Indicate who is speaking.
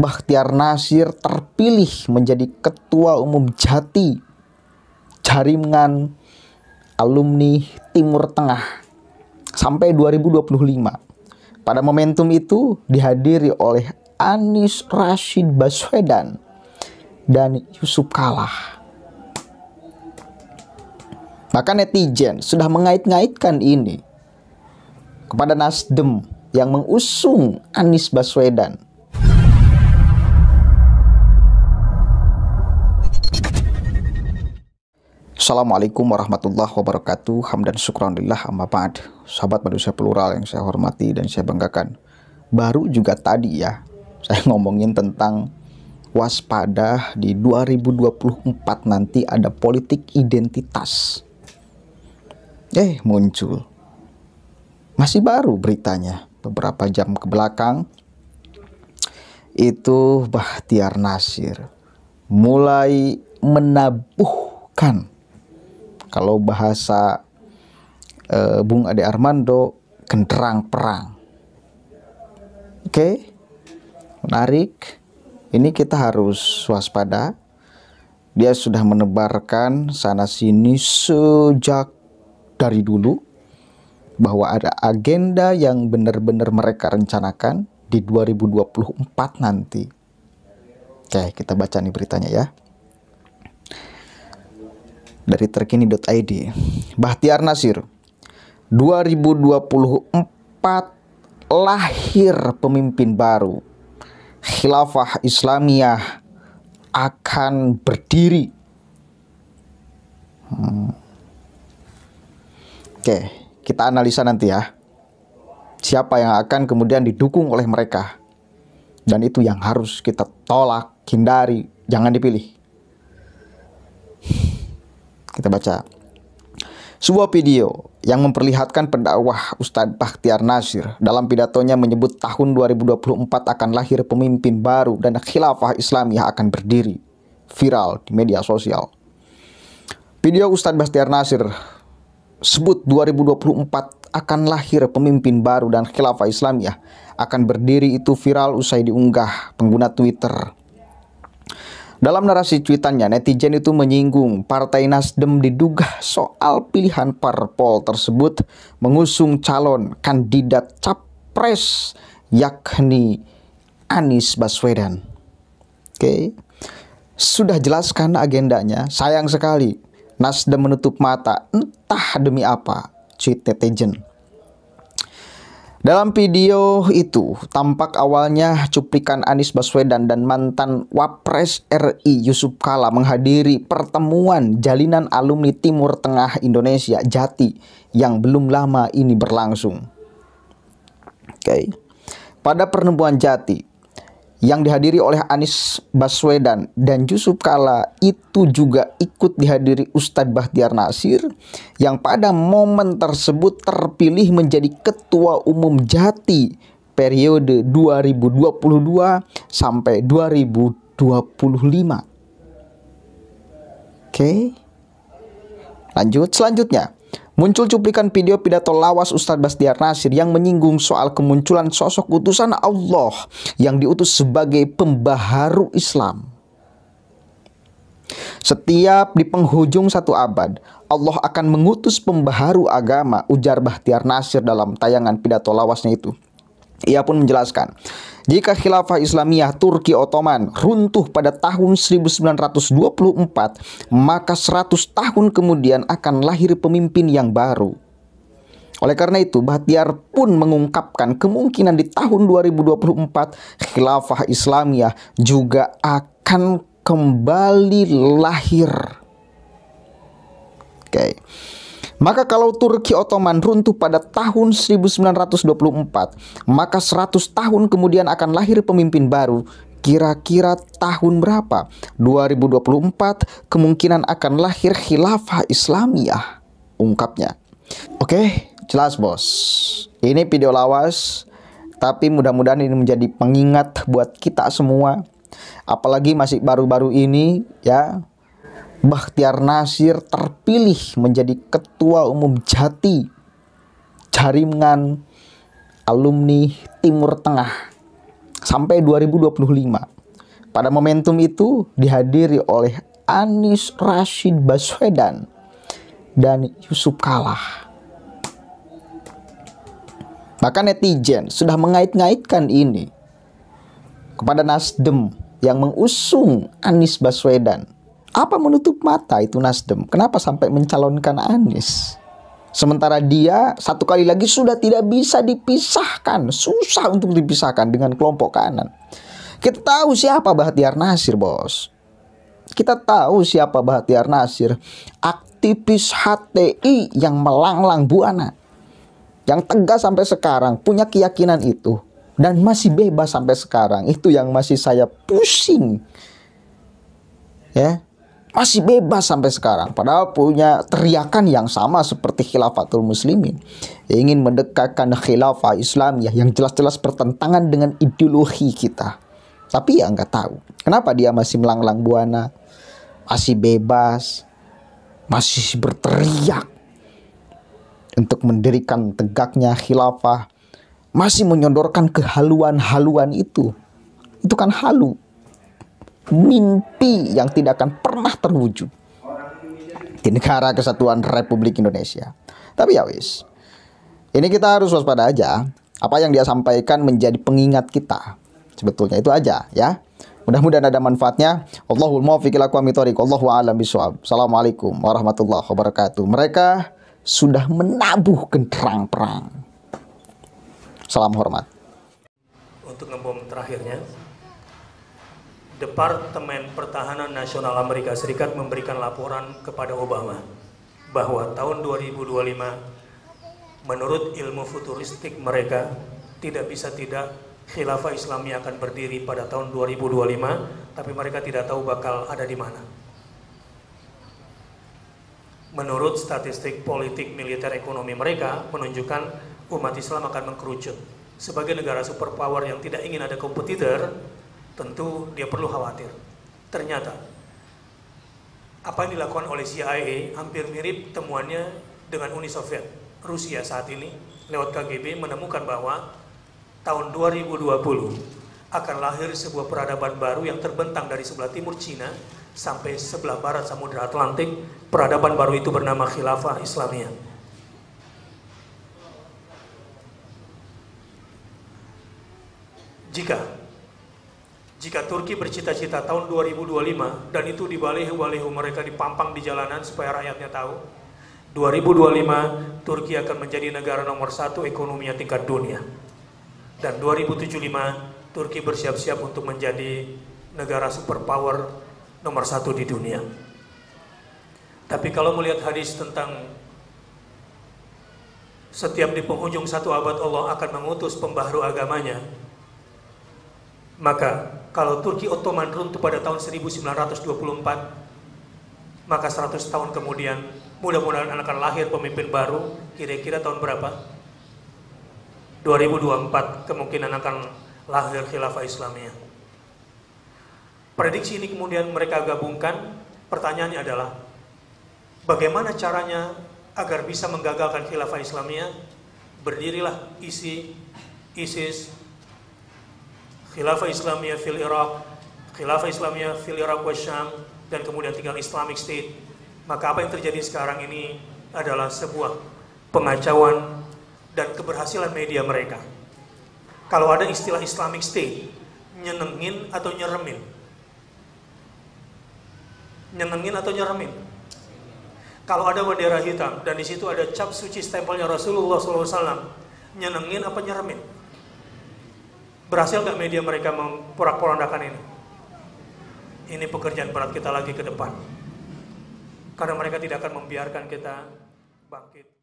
Speaker 1: Bakhtiar Nasir terpilih menjadi Ketua Umum Jati Jaringan Alumni Timur Tengah sampai 2025. Pada momentum itu dihadiri oleh Anis Rashid Baswedan dan Yusuf Kalah. Maka netizen sudah mengait-ngaitkan ini kepada Nasdem yang mengusung Anis Baswedan Assalamualaikum warahmatullahi wabarakatuh Hamdan syukranillah amma ba'd Sahabat manusia plural yang saya hormati dan saya banggakan Baru juga tadi ya Saya ngomongin tentang Waspada di 2024 nanti ada politik identitas Eh muncul Masih baru beritanya Beberapa jam ke belakang Itu Bahtiar Nasir Mulai menabuhkan kalau bahasa uh, Bung Ade Armando, genderang perang. Oke, okay? menarik. Ini kita harus waspada. Dia sudah menebarkan sana-sini sejak dari dulu bahwa ada agenda yang benar-benar mereka rencanakan di 2024 nanti. Oke, kita baca nih beritanya ya dari terkini.id. Bahtiar Nasir 2024 lahir pemimpin baru. Khilafah Islamiyah akan berdiri. Hmm. Oke, kita analisa nanti ya. Siapa yang akan kemudian didukung oleh mereka? Dan itu yang harus kita tolak, hindari, jangan dipilih. Kita baca. Sebuah video yang memperlihatkan pendakwah Ustadz Bakhtiar Nasir dalam pidatonya menyebut tahun 2024 akan lahir pemimpin baru dan khilafah Islamiyah akan berdiri. Viral di media sosial. Video Ustadz Bakhtiar Nasir sebut 2024 akan lahir pemimpin baru dan khilafah Islamiyah akan berdiri itu viral usai diunggah pengguna Twitter dalam narasi cuitannya, netizen itu menyinggung Partai Nasdem diduga soal pilihan parpol tersebut mengusung calon kandidat capres yakni Anies Baswedan. Oke. Sudah jelaskan agendanya. Sayang sekali Nasdem menutup mata entah demi apa. Cuit netizen. Dalam video itu, tampak awalnya cuplikan Anies Baswedan dan mantan Wapres RI Yusuf Kala menghadiri pertemuan jalinan alumni Timur Tengah Indonesia Jati yang belum lama ini berlangsung. Oke. Okay. Pada pertemuan Jati, yang dihadiri oleh Anies Baswedan dan Yusuf Kala itu juga ikut dihadiri Ustadz Bahtiar Nasir yang pada momen tersebut terpilih menjadi Ketua Umum Jati periode 2022 sampai 2025. Oke. Lanjut selanjutnya. Muncul cuplikan video pidato lawas Ustadz Bastiar Nasir yang menyinggung soal kemunculan sosok utusan Allah yang diutus sebagai pembaharu Islam. Setiap di penghujung satu abad, Allah akan mengutus pembaharu agama, ujar Bahtiar Nasir dalam tayangan pidato lawasnya itu. Ia pun menjelaskan, jika khilafah Islamiyah Turki Ottoman runtuh pada tahun 1924, maka 100 tahun kemudian akan lahir pemimpin yang baru. Oleh karena itu, Bahtiar pun mengungkapkan kemungkinan di tahun 2024 khilafah Islamiyah juga akan kembali lahir. Oke. Okay. Maka kalau Turki Ottoman runtuh pada tahun 1924, maka 100 tahun kemudian akan lahir pemimpin baru. Kira-kira tahun berapa? 2024 kemungkinan akan lahir khilafah Islamiyah, ungkapnya. Oke, jelas bos. Ini video lawas, tapi mudah-mudahan ini menjadi pengingat buat kita semua. Apalagi masih baru-baru ini ya Bakhtiar Nasir terpilih menjadi ketua umum Jati Jaringan Alumni Timur Tengah sampai 2025. Pada momentum itu dihadiri oleh Anis Rashid Baswedan dan Yusuf Kala. Maka netizen sudah mengait-ngaitkan ini kepada Nasdem yang mengusung Anis Baswedan apa menutup mata itu Nasdem? Kenapa sampai mencalonkan Anies? Sementara dia satu kali lagi sudah tidak bisa dipisahkan, susah untuk dipisahkan dengan kelompok kanan. Kita tahu siapa Bahtiar Nasir, Bos. Kita tahu siapa Bahtiar Nasir, aktivis HTI yang melanglang buana. Yang tegas sampai sekarang punya keyakinan itu dan masih bebas sampai sekarang. Itu yang masih saya pusing. Ya masih bebas sampai sekarang padahal punya teriakan yang sama seperti khilafatul muslimin ingin mendekatkan khilafah Islamiyah yang jelas-jelas bertentangan dengan ideologi kita tapi ya nggak tahu kenapa dia masih melanglang buana masih bebas masih berteriak untuk mendirikan tegaknya khilafah masih menyodorkan kehaluan-haluan itu itu kan halu mimpi yang tidak akan pernah terwujud di negara kesatuan Republik Indonesia. Tapi ya wis, ini kita harus waspada aja. Apa yang dia sampaikan menjadi pengingat kita. Sebetulnya itu aja ya. Mudah-mudahan ada manfaatnya. Allahul muwaffiq ila Allahu a'lam biswab. Assalamualaikum warahmatullahi wabarakatuh. Mereka sudah menabuh genderang perang. Salam hormat.
Speaker 2: Untuk ngebom terakhirnya, Departemen Pertahanan Nasional Amerika Serikat memberikan laporan kepada Obama bahwa tahun 2025 menurut ilmu futuristik mereka tidak bisa tidak khilafah Islami akan berdiri pada tahun 2025 tapi mereka tidak tahu bakal ada di mana. Menurut statistik politik militer ekonomi mereka menunjukkan umat Islam akan mengkerucut. Sebagai negara superpower yang tidak ingin ada kompetitor, tentu dia perlu khawatir. Ternyata apa yang dilakukan oleh CIA hampir mirip temuannya dengan Uni Soviet. Rusia saat ini lewat KGB menemukan bahwa tahun 2020 akan lahir sebuah peradaban baru yang terbentang dari sebelah timur Cina sampai sebelah barat Samudra Atlantik. Peradaban baru itu bernama Khilafah Islamiyah. Jika jika Turki bercita-cita tahun 2025 dan itu di balihu mereka dipampang di jalanan supaya rakyatnya tahu, 2025 Turki akan menjadi negara nomor satu ekonominya tingkat dunia. Dan 2075 Turki bersiap-siap untuk menjadi negara superpower nomor satu di dunia. Tapi kalau melihat hadis tentang setiap di penghujung satu abad Allah akan mengutus pembaharu agamanya, maka kalau Turki Ottoman runtuh pada tahun 1924, maka 100 tahun kemudian mudah-mudahan akan lahir pemimpin baru, kira-kira tahun berapa? 2024 kemungkinan akan lahir khilafah Islamiyah. Prediksi ini kemudian mereka gabungkan, pertanyaannya adalah, bagaimana caranya agar bisa menggagalkan khilafah Islamiyah? Berdirilah isi ISIS khilafah Islamiyah fil Iraq, khilafah Islamiyah fil Iraq wa Syam, dan kemudian tinggal Islamic State. Maka apa yang terjadi sekarang ini adalah sebuah pengacauan dan keberhasilan media mereka. Kalau ada istilah Islamic State, nyenengin atau nyeremin? Nyenengin atau nyeremin? Kalau ada bendera hitam dan di situ ada cap suci stempelnya Rasulullah SAW, nyenengin apa nyeremin? Berhasil nggak media mereka memporak-porandakan ini? Ini pekerjaan berat kita lagi ke depan. Karena mereka tidak akan membiarkan kita bangkit.